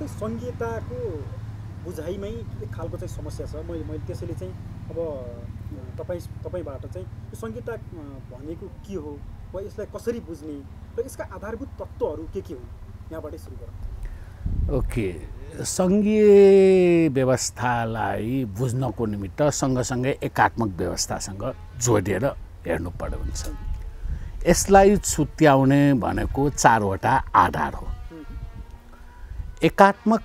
जस्तै सङ्घीयताको बुझाइमै एक खालको चाहिँ समस्या छ मैले मैले त्यसैले चाहिँ अब तपाईँ तपाईँबाट चाहिँ यो सङ्घीयता भनेको के हो वा यसलाई कसरी बुझ्ने र यसका आधारभूत तत्त्वहरू के के हुन् यहाँबाटै सुरु गरौँ ओके सङ्घीय व्यवस्थालाई बुझ्नको निमित्त सँगसँगै एकात्मक व्यवस्थासँग जोडेर हेर्नु पर्यो हुन्छ यसलाई छुत्याउने भनेको चारवटा आधार हो एकात्मक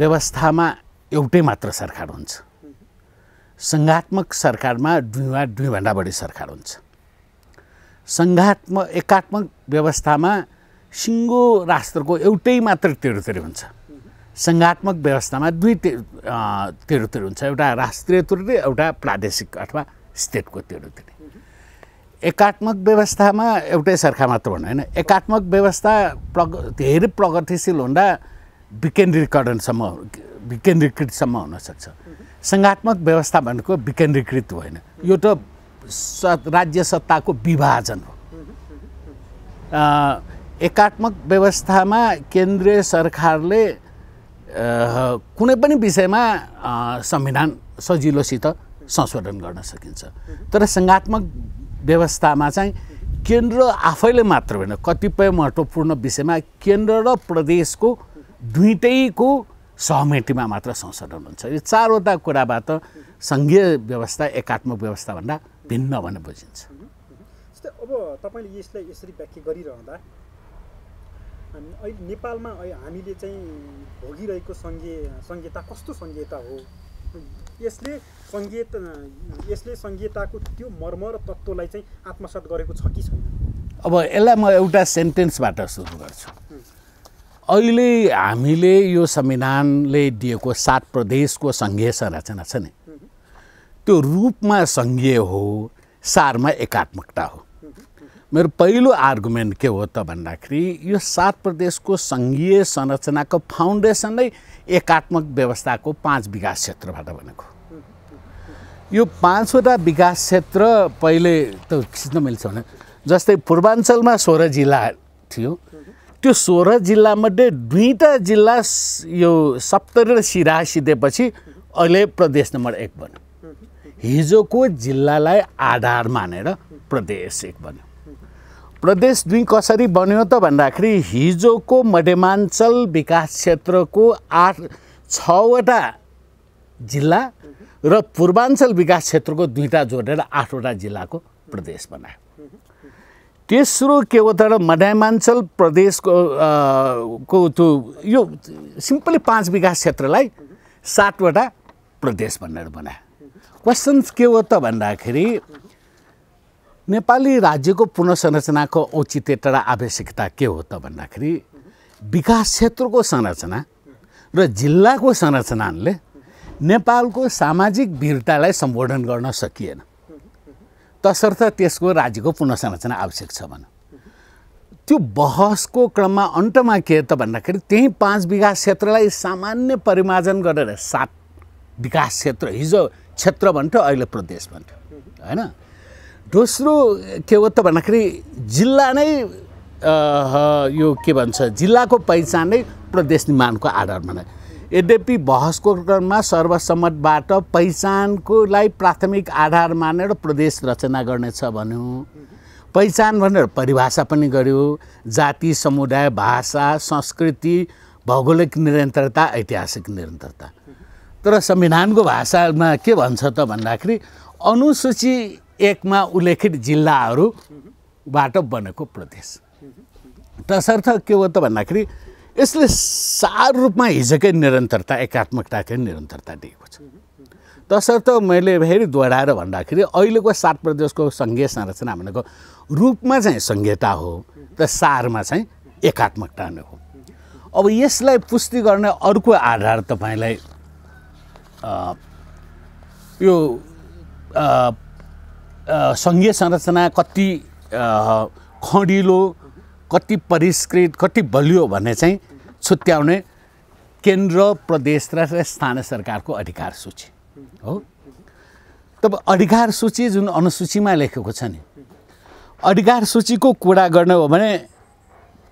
व्यवस्थामा एउटै मात्र सरकार हुन्छ सङ्घात्मक सरकारमा दुई वा दुईभन्दा बढी सरकार हुन्छ सङ्घात्मक एकात्मक व्यवस्थामा सिङ्गो राष्ट्रको एउटै मात्र तेरोतेरी हुन्छ सङ्घात्मक व्यवस्थामा दुई ते हुन्छ एउटा राष्ट्रिय तुरी एउटा प्रादेशिक अथवा स्टेटको तेरोतेरी एकात्मक व्यवस्थामा एउटै सरकार मात्र भन्नु होइन एकात्मक व्यवस्था प्रग धेरै प्रगतिशील हुँदा विकेन्द्रीकरणसम्म विकेन्द्रीकृतसम्म हुनसक्छ सङ्घात्मक व्यवस्था भनेको विकेन्द्रीकृत होइन यो त स राज्य सत्ताको विभाजन हो एकात्मक व्यवस्थामा केन्द्रीय सरकारले कुनै पनि विषयमा संविधान सजिलोसित संशोधन गर्न सकिन्छ तर सङ्घात्मक व्यवस्थामा चाहिँ केन्द्र आफैले मात्र होइन कतिपय महत्त्वपूर्ण विषयमा केन्द्र र प्रदेशको दुइटैको सहमतिमा मात्र संशोधन हुन्छ यो चारवटा कुराबाट सङ्घीय व्यवस्था एकात्मक व्यवस्थाभन्दा भिन्न भनेर बुझिन्छ जस्तै अब तपाईँले यसलाई यसरी व्याख्या गरिरहँदा अहिले नेपालमा हामीले चाहिँ भोगिरहेको सङ्घीय सङ्घीयता कस्तो सङ्घीयता हो यसले सङ्घीय यसले सङ्घीयताको त्यो मर्म र तत्त्वलाई चाहिँ आत्मसात गरेको छ कि छैन अब यसलाई म एउटा सेन्टेन्सबाट सुरु गर्छु अहिले हामीले यो संविधानले दिएको सात प्रदेशको सङ्घीय संरचना छ नि त्यो रूपमा सङ्घीय हो सारमा एकात्मकता हो मेरो पहिलो आर्गुमेन्ट के हो त भन्दाखेरि यो सात प्रदेशको सङ्घीय संरचनाको फाउन्डेसन नै एकात्मक व्यवस्थाको पाँच विकास क्षेत्रबाट बनेको यो पाँचवटा विकास क्षेत्र पहिले त खिच्न मिल्छ भने जस्तै पूर्वाञ्चलमा सोह्र जिल्ला थियो त्यो सोह्र जिल्लामध्ये दुईवटा जिल्ला यो सप्तरी र सिरा सिधेपछि अहिले प्रदेश नम्बर एक बन्यो हिजोको जिल्लालाई आधार मानेर प्रदेश एक बन्यो प्रदेश दुई कसरी बन्यो त भन्दाखेरि हिजोको मध्यमाञ्चल विकास क्षेत्रको आठ छवटा जिल्ला र पूर्वाञ्चल विकास क्षेत्रको दुईवटा जोडेर आठवटा जिल्लाको प्रदेश बनायो तेस्रो के हो त मध्यमाञ्चल प्रदेशको को त्यो यो सिम्पली पाँच विकास क्षेत्रलाई सातवटा प्रदेश भनेर बनायो क्वेसन्स के हो त भन्दाखेरि नेपाली राज्यको पुनर्संरचनाको औचित्य र आवश्यकता के हो त भन्दाखेरि विकास क्षेत्रको संरचना र जिल्लाको संरचनाले नेपालको सामाजिक वीरतालाई सम्बोधन गर्न सकिएन तसर्थ त्यसको राज्यको पुनर्संरचना आवश्यक छ भनौँ त्यो बहसको क्रममा अन्तमा के त भन्दाखेरि त्यही पाँच विकास क्षेत्रलाई सामान्य परिमार्जन गरेर सात विकास क्षेत्र हिजो क्षेत्र भन्थ्यो अहिले प्रदेश भन्थ्यो होइन दोस्रो के हो त भन्दाखेरि जिल्ला नै यो के भन्छ जिल्लाको पहिचान नै प्रदेश निर्माणको आधार बनायो यद्यपि बहसको क्रममा सर्वसम्मतबाट पहिचानकोलाई प्राथमिक आधार मानेर प्रदेश रचना गर्नेछ भन्यो पहिचान भनेर परिभाषा पनि गर्यो जाति समुदाय भाषा संस्कृति भौगोलिक निरन्तरता ऐतिहासिक निरन्तरता तर संविधानको भाषामा के भन्छ त भन्दाखेरि अनुसूची एकमा उल्लेखित जिल्लाहरूबाट बनेको प्रदेश तसर्थ के हो त भन्दाखेरि यसले सार रूपमा हिजोकै निरन्तरता एकात्मकताकै निरन्तरता दिएको छ तसर्थ मैले फेरि दोहोऱ्याएर भन्दाखेरि अहिलेको सात प्रदेशको सङ्घीय संरचना भनेको रूपमा चाहिँ सङ्घीयता हो र सारमा चाहिँ एकात्मकता नै हो अब यसलाई पुष्टि गर्ने अर्को आधार तपाईँलाई यो सङ्घीय संरचना कति खडिलो कति परिष्कृत कति बलियो भने चाहिँ छुट्याउने केन्द्र प्रदेश र स्थानीय सरकारको अधिकार सूची हो तब अधिकार सूची जुन अनुसूचीमा लेखेको छ नि अधिकार सूचीको कुरा गर्ने हो भने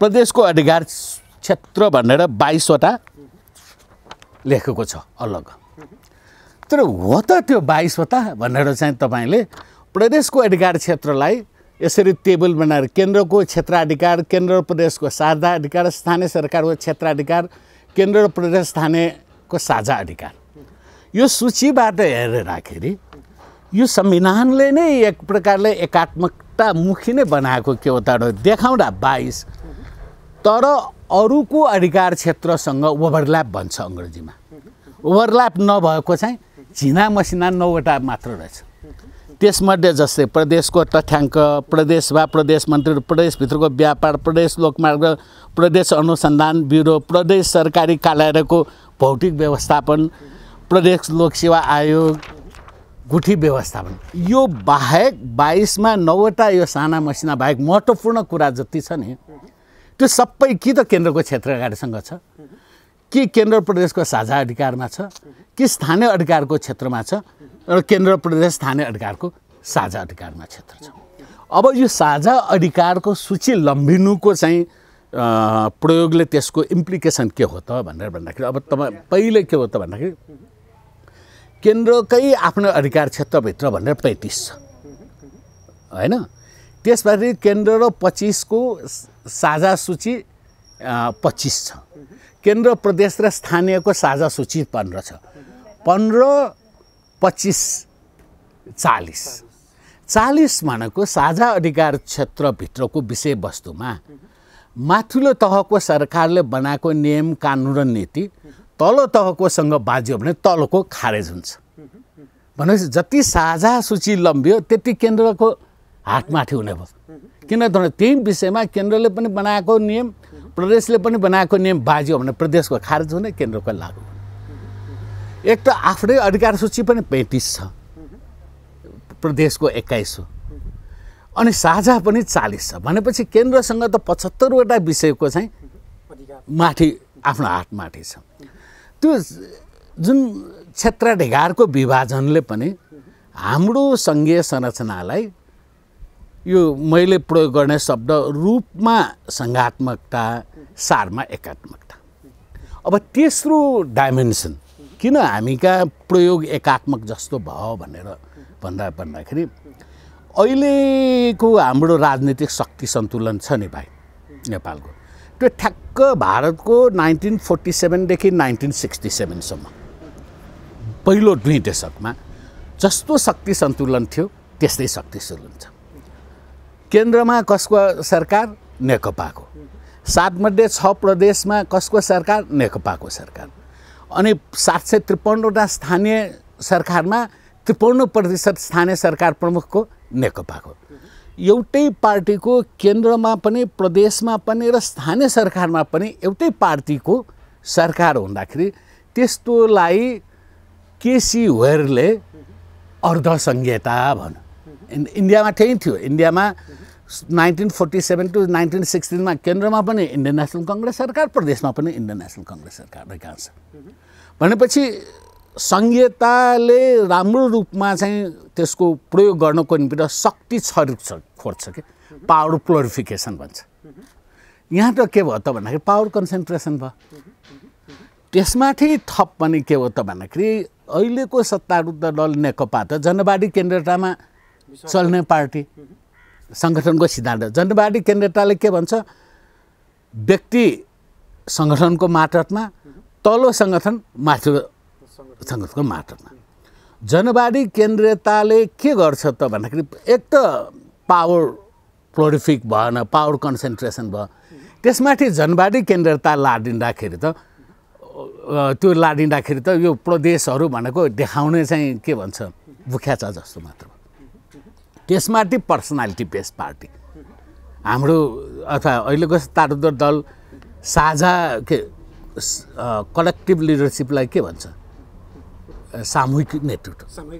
प्रदेशको अधिकार क्षेत्र भनेर बाइसवटा लेखेको छ अलग तर हो त त्यो बाइसवटा भनेर चाहिँ तपाईँले प्रदेशको अधिकार क्षेत्रलाई यसरी टेबल बनाएर केन्द्रको क्षेत्राधिकार केन्द्र प्रदेशको साझा अधिकार स्थानीय सरकारको क्षेत्राधिकार केन्द्र र प्रदेश स्थानीयको साझा अधिकार यो सूचीबाट हेर्दाखेरि यो संविधानले नै एक प्रकारले एकात्मकतामुखी नै बनाएको के हो त देखाउँदा बाइस तर अरूको अधिकार क्षेत्रसँग ओभरल्याप भन्छ अङ्ग्रेजीमा ओभरल्याप नभएको चाहिँ झिना मसिना नौवटा मात्र रहेछ त्यसमध्ये जस्तै प्रदेशको तथ्याङ्क प्रदेश वा प्रदेश मन्त्री प्रदेशभित्रको व्यापार प्रदेश लोकमार्ग प्रदेश अनुसन्धान ब्युरो प्रदेश सरकारी कार्यालयको भौतिक व्यवस्थापन प्रदेश लोकसेवा आयोग गुठी व्यवस्थापन यो बाहेक बाइसमा नौवटा यो साना मसिना बाहेक महत्त्वपूर्ण कुरा जति छ नि त्यो सबै कि त केन्द्रको क्षेत्र अगाडिसँग छ कि केन्द्र प्रदेशको साझा अधिकारमा छ कि स्थानीय अधिकारको क्षेत्रमा छ र केन्द्र प्रदेश स्थानीय अधिकारको साझा अधिकारमा क्षेत्र छ अब यो साझा अधिकारको सूची लम्बिनुको चाहिँ प्रयोगले त्यसको इम्प्लिकेसन के हो त भनेर भन्दाखेरि अब तपाईँ पहिले के हो त भन्दाखेरि केन्द्रकै आफ्नो अधिकार क्षेत्रभित्र भनेर पैँतिस छ होइन त्यसपछि केन्द्र र पच्चिसको साझा सूची पच्चिस छ केन्द्र प्रदेश र स्थानीयको साझा सूची पन्ध्र छ पन्ध्र पच्चिस चालिस चालिस भनेको साझा अधिकार क्षेत्रभित्रको विषयवस्तुमा माथिल्लो तहको सरकारले बनाएको नियम कानुन र नीति तल तहकोसँग बाज्यो भने तलको खारेज हुन्छ भनेपछि जति साझा सूची लम्बियो त्यति केन्द्रको हातमाथि हुने भयो किनभने त्यही विषयमा केन्द्रले पनि बनाएको नियम प्रदेशले पनि बनाएको नियम बाज्यो भने प्रदेशको खारेज हुने केन्द्रको लागु एक त आफ्नै अधिकार सूची पनि पैँतिस छ प्रदेशको एक्काइस हो अनि साझा पनि चालिस छ भनेपछि केन्द्रसँग त पचहत्तरवटा विषयको चाहिँ माथि आफ्नो हात माथि छ त्यो जुन क्षेत्र ढिगारको विभाजनले पनि हाम्रो सङ्घीय संरचनालाई यो मैले प्रयोग गर्ने शब्द रूपमा सङ्घात्मकता सारमा एकात्मकता अब तेस्रो डाइमेन्सन किन हामी कहाँ प्रयोग एकात्मक जस्तो भयो भनेर भन्दा भन्दाखेरि अहिलेको हाम्रो राजनीतिक शक्ति सन्तुलन छ नि भाइ नेपालको त्यो ठ्याक्क भारतको नाइन्टिन फोर्टी सेभेनदेखि नाइन्टिन सिक्सटी सेभेनसम्म पहिलो दुई दशकमा जस्तो शक्ति सन्तुलन थियो त्यस्तै शक्ति सन्तुलन छ केन्द्रमा कसको सरकार नेकपाको सातमध्ये छ प्रदेशमा कसको सरकार नेकपाको सरकार अनि सात सय त्रिपन्नवटा स्थानीय सरकारमा त्रिपन्न प्रतिशत स्थानीय सरकार प्रमुखको नेकपाको एउटै पार्टीको केन्द्रमा पनि प्रदेशमा पनि र स्थानीय सरकारमा पनि एउटै पार्टीको सरकार हुँदाखेरि त्यस्तोलाई केसी वेयरले अर्धसङ्घीयता भन इन्डियामा त्यही थियो इन्डियामा nineteen forty seven to nineteen सिक्सटिनमा केन्द्रमा पनि इन्डियन नेसनल कङ्ग्रेस सरकार प्रदेशमा पनि इन्डियन नेसनल कङ्ग्रेस सरकार रहेकान्छ भनेपछि सङ्घीयताले राम्रो रूपमा चाहिँ त्यसको प्रयोग गर्नको निम्ति शक्ति छ खोज्छ कि पावर प्लोरिफिकेसन भन्छ यहाँ त के भयो त भन्दाखेरि पावर कन्सन्ट्रेसन भयो त्यसमाथि थप पनि के हो त भन्दाखेरि अहिलेको सत्तारूढ दल नेकपा त जनवादी केन्द्रतामा चल्ने पार्टी सङ्गठनको सिद्धान्त जनवादी केन्द्रताले के भन्छ व्यक्ति सङ्गठनको मार्फतमा तलो सङ्गठन माथि सङ्गठनको मार्फतमा जनवादी केन्द्रीयताले के गर्छ त भन्दाखेरि एक त पावर प्लोरिफिक भएन पावर कन्सन्ट्रेसन भयो त्यसमाथि जनवादी केन्द्रता लादिँदाखेरि त त्यो लादिँदाखेरि त यो प्रदेशहरू भनेको देखाउने चाहिँ के भन्छ भुख्या छ जस्तो मात्र त्यसमाथि पर्सनालिटी बेस्ड पार्टी हाम्रो अथवा अहिलेको तारुदर दल साझा के कलेक्टिभ लिडरसिपलाई के भन्छ सामूहिक नेतृत्व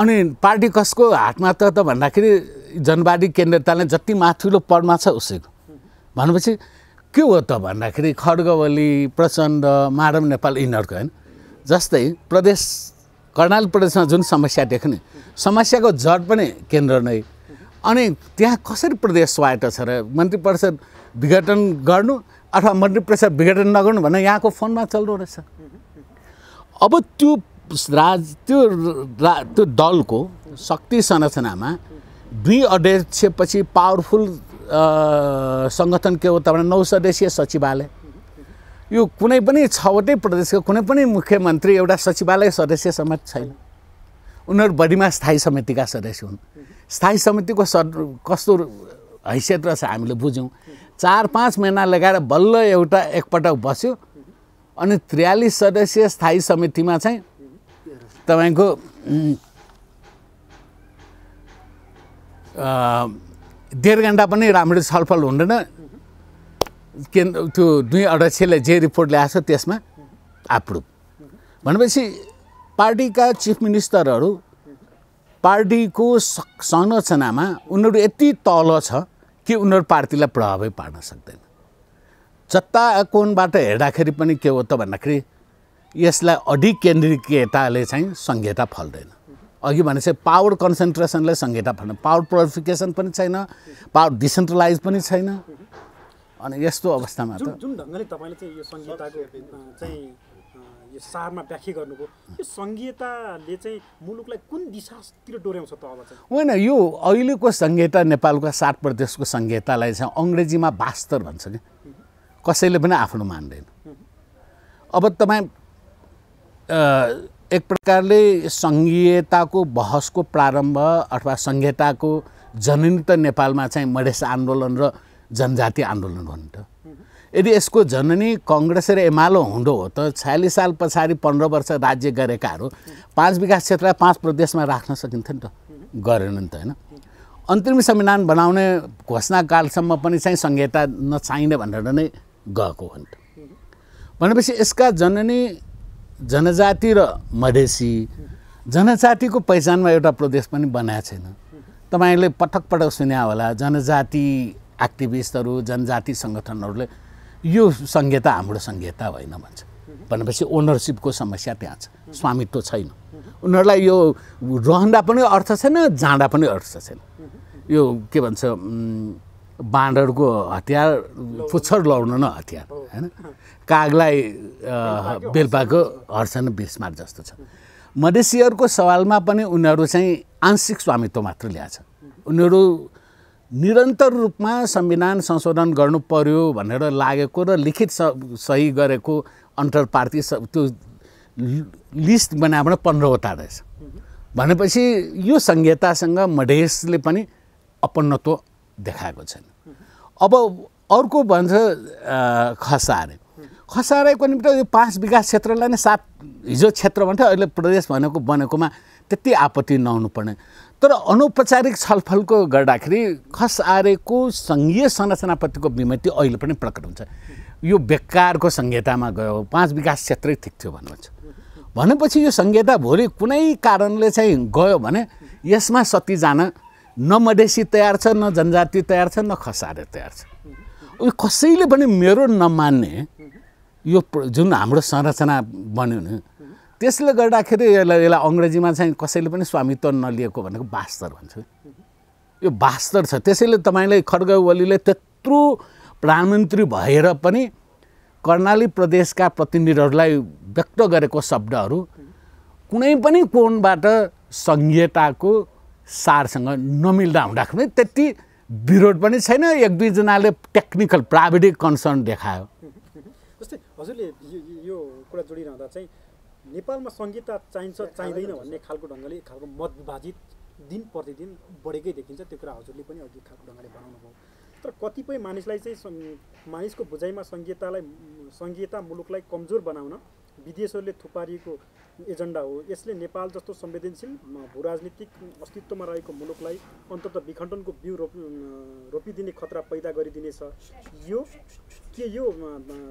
अनि पार्टी कसको हातमा त त भन्दाखेरि जनवादी केन्द्रताले जति माथिल्लो पदमा छ उसैको भनेपछि के हो त भन्दाखेरि खड्गवली प्रचण्ड माधव नेपाल यिनीहरूको होइन जस्तै प्रदेश कर्णाली प्रदेशमा जुन समस्या देख्ने समस्याको जड पनि केन्द्र नै अनि त्यहाँ कसरी प्रदेश स्वायत्त छ र मन्त्री परिषद विघटन गर्नु अथवा मन्त्री परिषद विघटन नगर्नु भनेर यहाँको फोनमा चल्दो रहेछ अब त्यो राज त्यो रा त्यो दलको शक्ति संरचनामा दुई अध्यक्षपछि पावरफुल सङ्गठन के हो त भने नौ सदस्यीय सचिवालय यो कुनै पनि छवटै प्रदेशको कुनै पनि मुख्यमन्त्री एउटा सचिवालय सदस्य समेत छैन उनीहरू बढीमा स्थायी समितिका सदस्य हुन् स्थायी समितिको सद कस्तो हैसियत रहेछ हामीले बुझ्यौँ चार पाँच महिना लगाएर बल्ल एउटा एकपटक बस्यो अनि त्रियालिस सदस्य स्थायी समितिमा चाहिँ तपाईँको डेढ घन्टा पनि राम्ररी छलफल हुँदैन के त्यो दुई अध्यक्षले जे रिपोर्ट ल्याएको छ त्यसमा आप्रुभ भनेपछि पार्टीका चिफ मिनिस्टरहरू पार्टीको संरचनामा उनीहरू यति तल छ कि उनीहरू पार्टीलाई प्रभावै पार्न सक्दैन जत्ता कोणबाट हेर्दाखेरि पनि के हो त भन्दाखेरि यसलाई अधिक केन्द्रीयताले चाहिँ संहिता फल्दैन अघि भनेपछि पावर कन्सन्ट्रेसनलाई संहिता फल्दैन पावर प्रोफिकेसन पनि छैन पावर डिसेन्ट्रलाइज पनि छैन अनि यस्तो अवस्थामा त जुन ढङ्गले तपाईँले चाहिँ यो सङ्घीयताको चाहिँ यो सारमा व्याख्या गर्नुभयो यो सङ्घीयताले चाहिँ मुलुकलाई कुन दिशातिर डोर्याउँछ त अब चाहिँ होइन यो अहिलेको सङ्घीयता नेपालको सात प्रदेशको सङ्घीयतालाई चाहिँ अङ्ग्रेजीमा बास्तर भन्छ कि कसैले पनि आफ्नो मान्दैन अब तपाईँ एक प्रकारले सङ्घीयताको बहसको प्रारम्भ अथवा सङ्घीयताको जननी त नेपालमा चाहिँ मधेस आन्दोलन र जनजाति आन्दोलन भन्नु त यदि यसको जननी कङ्ग्रेस र एमालो हुँदो हो त छयालिस साल पछाडि पन्ध्र वर्ष राज्य गरेकाहरू पाँच विकास क्षेत्रलाई पाँच प्रदेशमा राख्न सकिन्थ्यो नि त गरेन नि त होइन अन्तिम संविधान बनाउने घोषणाकालसम्म पनि चाहिँ संहिता नचाहिने भनेर नै गएको हो नि त भनेपछि यसका जननी जनजाति र मधेसी जनजातिको पहिचानमा एउटा प्रदेश पनि बनाएको छैन तपाईँले पटक पटक सुन्या होला जनजाति एक्टिभिस्टहरू जनजाति सङ्गठनहरूले यो संहिता हाम्रो संहिता होइन भन्छ भनेपछि ओनरसिपको समस्या त्यहाँ छ स्वामित्व छैन उनीहरूलाई यो रहँदा पनि अर्थ छैन जाँदा पनि अर्थ छैन यो के भन्छ बाँडरको हतियार पुच्छर लाउन न हतियार होइन कागलाई बेलपाको हर्सन बिस्मार जस्तो छ मधेसीहरूको सवालमा पनि उनीहरू चाहिँ आंशिक स्वामित्व मात्र ल्याएछ उनीहरू निरन्तर रूपमा संविधान संशोधन गर्नु पर्यो भनेर लागेको र लिखित सही गरेको अन्तर पार्टी त्यो लिस्ट बनाएबाट पन्ध्रवटा रहेछ भनेपछि यो संहितासँग मधेसले पनि अपन्नत्व देखाएको छैन अब अर्को भन्छ खसारे खसारेको निम्ति यो पाँच विकास क्षेत्रलाई नै सात हिजो क्षेत्र भन्थ्यो अहिले प्रदेश भनेको बनेकोमा त्यति आपत्ति पर्ने तर अनौपचारिक छलफलको गर्दाखेरि खस आरेको सङ्घीय संरचनाप्रतिको विमति अहिले पनि प्रकट हुन्छ यो बेकारको संहितामा गयो पाँच विकास क्षेत्रै ठिक थियो भन्नुहुन्छ भनेपछि यो संहिता भोलि कुनै कारणले चाहिँ गयो भने यसमा सती जान न मधेसी तयार छ न जनजाति तयार छ न खसारे तयार छ उयो कसैले पनि मेरो नमान्ने यो जुन हाम्रो संरचना बन्यो नि त्यसले गर्दाखेरि यसलाई यसलाई अङ्ग्रेजीमा चाहिँ कसैले पनि स्वामित्व नलिएको भनेको बास्तर भन्छ यो बास्तर छ त्यसैले तपाईँले खड्ग ओलीले त्यत्रो प्रधानमन्त्री भएर पनि कर्णाली प्रदेशका प्रतिनिधिहरूलाई व्यक्त गरेको शब्दहरू कुनै पनि कोणबाट सङ्घीयताको सारसँग नमिल्दा हुँदाखेरि त्यति विरोध पनि छैन एक दुईजनाले टेक्निकल प्राविधिक कन्सर्न देखायो जस्तै हजुरले यो कुरा जोडिरहँदा चाहिँ नेपालमा सङ्घीयता चाहिन्छ चाहिँदैन भन्ने खालको ढङ्गले खालको विभाजित दिन प्रतिदिन बढेकै देखिन्छ त्यो कुरा हजुरले पनि अघि खालको ढङ्गले बनाउनु भयो तर कतिपय मानिसलाई चाहिँ मानिसको बुझाइमा सङ्घीयतालाई सङ्घीयता मुलुकलाई कमजोर बनाउन विदेशहरूले थुपारिएको एजेन्डा हो यसले नेपाल जस्तो संवेदनशील भूराजनीतिक अस्तित्वमा रहेको मुलुकलाई अन्तत विखण्डनको बिउ रोप रोपिदिने खतरा पैदा गरिदिनेछ यो के यो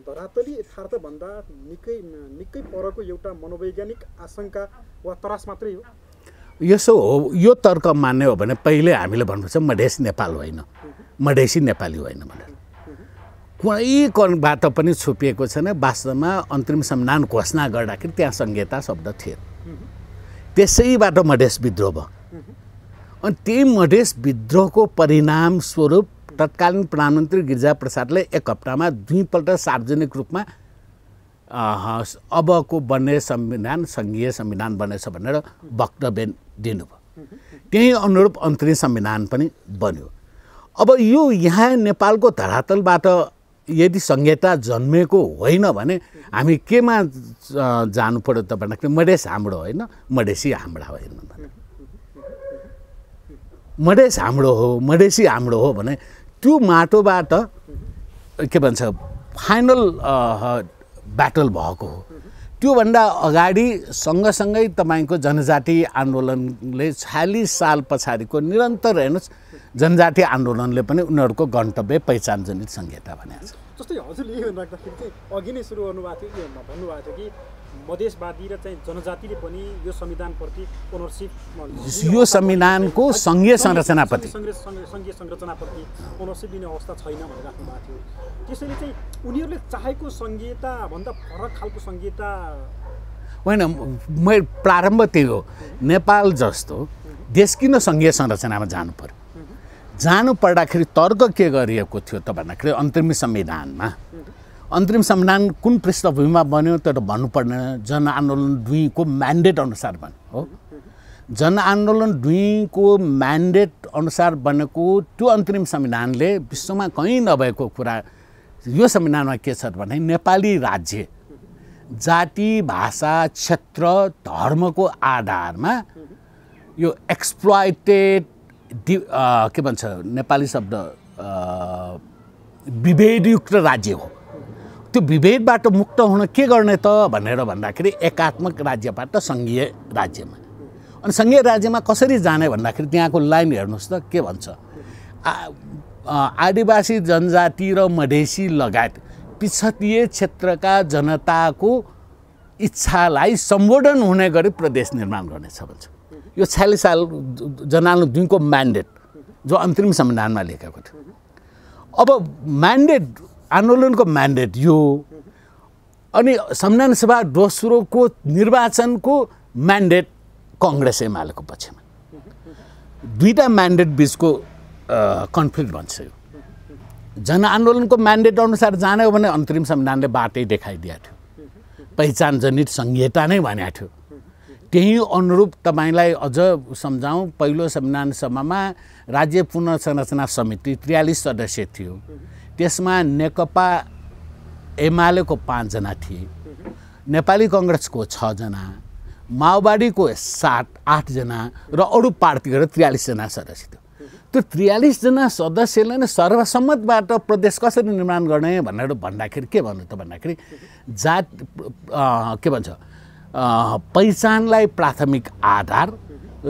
धरातली यथार्थभन्दा निकै निकै परको एउटा मनोवैज्ञानिक आशंका वा तरास मात्रै हो यसो हो यो तर्क मान्ने हो भने पहिले हामीले भन्नुपर्छ मधेसी नेपाल होइन मधेसी नेपाली होइन भनेर कोही कणबाट पनि छुपिएको छैन वास्तवमा अन्तरिम सम्मान घोषणा गर्दाखेरि त्यहाँ संहिता शब्द थिए त्यसैबाट मधेस विद्रोह भयो अनि त्यही मधेस विद्रोहको परिणाम स्वरूप तत्कालीन प्रधानमन्त्री गिरिजा प्रसादले एक हप्तामा दुईपल्ट सार्वजनिक रूपमा अबको बन्ने संविधान सङ्घीय संविधान बनेछ भनेर वक्तव्य दिनुभयो त्यही अनुरूप अन्तरिम संविधान पनि बन्यो अब यो यहाँ नेपालको धरातलबाट यदि संहिता जन्मेको होइन भने हामी केमा जानु पऱ्यो त भन्दाखेरि मडेस हाम्रो होइन मडेसी हाम्रा होइन मडेस हाम्रो हो मडेसी हाम्रो हो भने त्यो माटोबाट के भन्छ फाइनल ब्याटल भएको हो त्योभन्दा अगाडि सँगसँगै तपाईँको जनजाति आन्दोलनले छयालिस साल पछाडिको निरन्तर हेर्नुहोस् जनजाति आन्दोलनले पनि उनीहरूको गन्तव्य पहिचान जनित संहिता भनेको छ जस्तै हजुरले यो राख्दाखेरि चाहिँ अघि नै सुरु गर्नुभएको थियो भन्नुभएको थियो कि मधेसवादी र चाहिँ जनजातिले पनि यो संविधानप्रति ओनरसिप यो संविधानको सङ्घीय संरचनाप्रति सङ्घीय संरचनाप्रति ओनरसिप लिने अवस्था छैन भनेर राख्नुभएको भएको थियो त्यसैले चाहिँ उनीहरूले चाहेको संहिताभन्दा फरक खालको संहिता होइन मैले प्रारम्भ त्यही हो नेपाल जस्तो देश किन सङ्घीय संरचनामा जानु पर्यो जानु पर्दाखेरि तर्क के गरिएको थियो त भन्दाखेरि अन्तरिम संविधानमा अन्तरिम संविधान कुन पृष्ठभूमिमा बन्यो त्यो त भन्नुपर्ने जनआन्दोलन दुईको म्यान्डेट अनुसार बन्यो हो जनआन्दोलन दुईको म्यान्डेट अनुसार बनेको त्यो अन्तरिम संविधानले विश्वमा कहीँ नभएको कुरा यो संविधानमा के छ भने नेपाली राज्य जाति भाषा क्षेत्र धर्मको आधारमा यो एक्सप्लोइटेड दि के भन्छ नेपाली शब्द विभेदयुक्त राज्य हो त्यो विभेदबाट मुक्त हुन के गर्ने त भनेर भन्दाखेरि एकात्मक राज्यबाट सङ्घीय राज्यमा अनि सङ्घीय राज्यमा कसरी जाने भन्दाखेरि त्यहाँको लाइन हेर्नुहोस् त के भन्छ आदिवासी जनजाति र मधेसी लगायत पिछतीय क्षेत्रका जनताको इच्छालाई सम्बोधन हुने गरी प्रदेश निर्माण गर्नेछ भन्छ यो छयालिस साल जनाल दुईको म्यान्डेट जो अन्तरिम संविधानमा लेखेको थियो अब म्यान्डेट आन्दोलनको म्यान्डेट यो अनि संविधान सभा दोस्रोको निर्वाचनको म्यान्डेट कङ्ग्रेस एमालेको पक्षमा दुईवटा म्यान्डेट बिचको कन्फ्लिक्ट भन्छ यो जनआन्दोलनको म्यान्डेट अनुसार जाने हो भने अन्तरिम संविधानले बाटै देखाइदिएको थियो पहिचान जनित संहिता नै भनेको थियो त्यही अनुरूप तपाईँलाई अझ सम्झाउँ पहिलो संविधान सभामा राज्य पुनर्संरचना समिति त्रियालिस सदस्य थियो त्यसमा नेकपा एमालेको पाँचजना थिए नेपाली कङ्ग्रेसको छजना माओवादीको सात आठजना र अरू पार्टीहरू त्रियालिसजना सदस्य थियो त्यो त्रियालिसजना सदस्यले नै सर्वसम्मतबाट प्रदेश कसरी निर्माण गर्ने भनेर भन्दाखेरि के भन्नु त भन्दाखेरि जात के भन्छ पहिचानलाई प्राथमिक आधार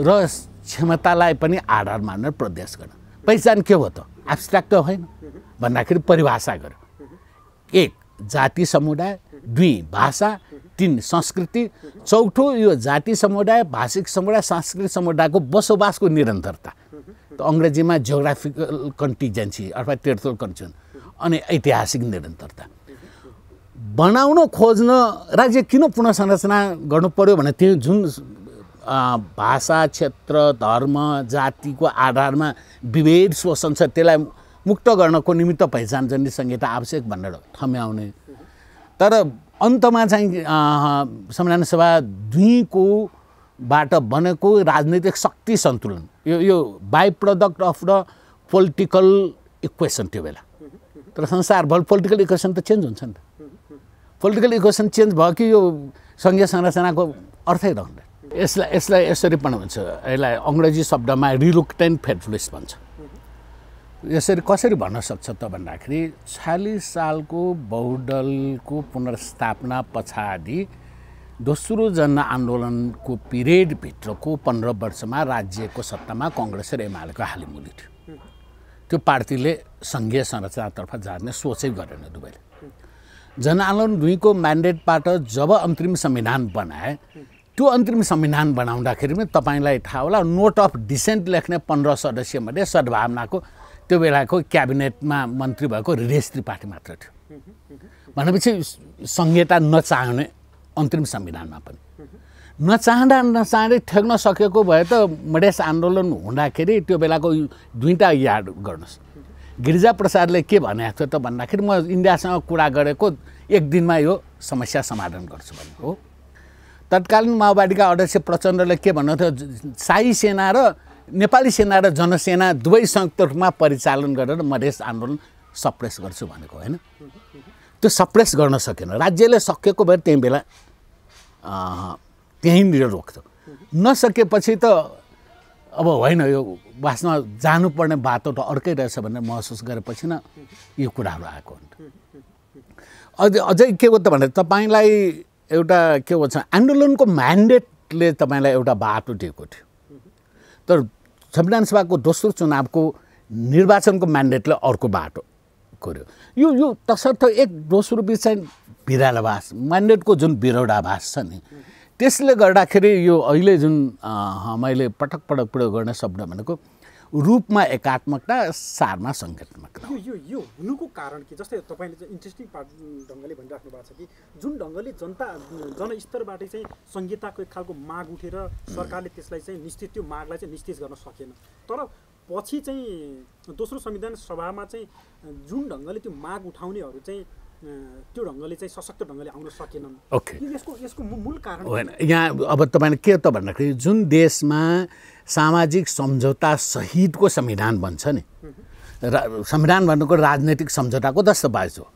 र क्षमतालाई पनि आधार मानेर प्रदेश गर्न पहिचान के हो त एब्सट्राक्ट होइन भन्दाखेरि परिभाषा गर एक जाति समुदाय दुई भाषा तिन संस्कृति चौथो यो जाति समुदाय भाषिक समुदाय सांस्कृतिक समुदायको बसोबासको निरन्तरता त अङ्ग्रेजीमा जियोग्राफिकल कन्टिजेन्सी अथवा टेरिटोरियल कन्टिजेन्सी अनि ऐतिहासिक निरन्तरता बनाउन खोज्न राज्य किन पुनर्संरचना गर्नु पर्यो भने त्यो जुन भाषा क्षेत्र धर्म जातिको आधारमा विभेद शोषण छ त्यसलाई मुक्त गर्नको निमित्त पहिचान जन्य संहिता आवश्यक भनेर थम्याउने तर अन्तमा चाहिँ संविधान सभा दुईको बाट बनेको राजनैतिक शक्ति सन्तुलन यो यो byproduct of the political equation त्यो बेला तर संसारभर पोलिटिकल इक्वेसन त चेन्ज हुन्छ नि त पोलिटिकल इक्वेसन चेन्ज भयो कि यो सङ्घीय संरचनाको अर्थै रहँदैन यसलाई यसलाई यसरी पनि भन्छ यसलाई अङ्ग्रेजी शब्दमा रिलुक्टेन्ट फेटफुलिस्ट भन्छ यसरी कसरी भन्न सक्छ त भन्दाखेरि छ्यालिस सालको बहुदलको पुनर्स्थापना पछाडि दोस्रो जनआन्दोलनको पिरियडभित्रको पन्ध्र वर्षमा राज्यको सत्तामा कङ्ग्रेस र एमालेको हालिमुली थियो त्यो पार्टीले सङ्घीय संरचनातर्फ जाने सोचै गरेन दुवैले जनआन्दोलन दुईको म्यान्डेटबाट जब अन्तरिम संविधान बनाए त्यो अन्तरिम संविधान बनाउँदाखेरि पनि तपाईँलाई थाहा होला नोट अफ डिसेन्ट लेख्ने पन्ध्र सदस्यमध्ये सद्भावनाको त्यो बेलाको क्याबिनेटमा मन्त्री भएको रिरेश त्रिपाठी मात्र थियो भनेपछि संहिता नचाहने अन्तरिम संविधानमा पनि नचाहँदा नचाहँदै ठेक्न सकेको भए त मधेस आन्दोलन हुँदाखेरि त्यो बेलाको दुईवटा याद गर्नुहोस् गिरिजाप्रसादले के भनेको थियो त भन्दाखेरि म इन्डियासँग कुरा गरेको एक दिनमा यो समस्या समाधान गर्छु भनेको हो तत्कालीन माओवादीका अध्यक्ष प्रचण्डले के भन्नु थियो साई सेना र नेपाली सेना र जनसेना दुवै संयुक्त रूपमा परिचालन गरेर मधेस आन्दोलन सप्रेस गर्छु भनेको होइन त्यो सप्रेस गर्न सकेन राज्यले सकेको भए त्यही बेला त्यहीँनिर रोक्थ्यो नसकेपछि त अब होइन यो बाँच्न जानुपर्ने बाटो त अर्कै रहेछ भनेर महसुस गरेपछि न यो कुराहरू आएको हुन् अझ अझै के हो त भने तपाईँलाई एउटा के भन्छ आन्दोलनको म्यान्डेटले तपाईँलाई एउटा बाटो दिएको थियो तर संविधान सभाको दोस्रो चुनावको निर्वाचनको म्यान्डेटले अर्को बाटो कुर्यो यो यो तसर्थ एक दोस्रो बिच चाहिँ भिरालाभास म्यान्डेटको जुन विरोधाभास छ नि त्यसले गर्दाखेरि यो अहिले जुन मैले पटक पटक प्रयोग गर्ने शब्द भनेको रूपमा एकात्मकता सारमा सङ्गठनात्मकता यो यो हुनुको कारण के जस्तै तपाईँले चाहिँ इन्ट्रेस्टिङ पार्ट ढङ्गले भनिराख्नु भएको छ कि जुन ढङ्गले जनता जनस्तरबाटै चाहिँ संहिताको एक खालको माग उठेर सरकारले त्यसलाई चाहिँ निश्चित त्यो मागलाई चाहिँ निश्चित गर्न सकेन तर पछि चाहिँ दोस्रो संविधान सभामा चाहिँ जुन ढङ्गले त्यो माग उठाउनेहरू चाहिँ त्यो ढङ्गले चाहिँ सशक्त ढङ्गले आउन सकेनन् ओके यसको यसको मूल कारण होइन यहाँ अब तपाईँले के त भन्दाखेरि जुन देशमा सामाजिक सम्झौता सहितको संविधान बन्छ नि संविधान भन्नुको राजनैतिक सम्झौताको दस्तबाज हो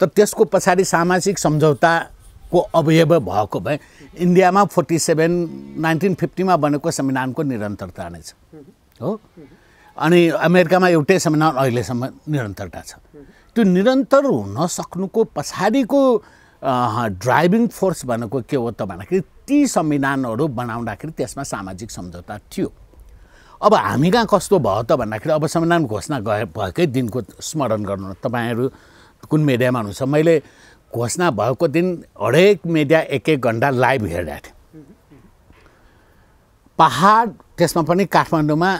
तर त्यसको पछाडि सामाजिक सम्झौताको अवयव भएको भए इन्डियामा फोर्टी सेभेन नाइन्टिन फिफ्टीमा बनेको संविधानको निरन्तरता नै छ हो अनि अमेरिकामा एउटै संविधान अहिलेसम्म निरन्तरता छ त्यो निरन्तर हुन सक्नुको पछाडिको ड्राइभिङ फोर्स भनेको के हो त भन्दाखेरि ती संविधानहरू बनाउँदाखेरि त्यसमा सामाजिक सम्झौता थियो अब हामी कहाँ कस्तो भयो त भन्दाखेरि अब संविधान घोषणा गए भएकै दिनको स्मरण गर्नु तपाईँहरू कुन मिडियामा हुनुहुन्छ मैले घोषणा भएको दिन हरेक मिडिया एक एक घन्टा लाइभ हेरेको थिएँ पाहाड त्यसमा पनि काठमाडौँमा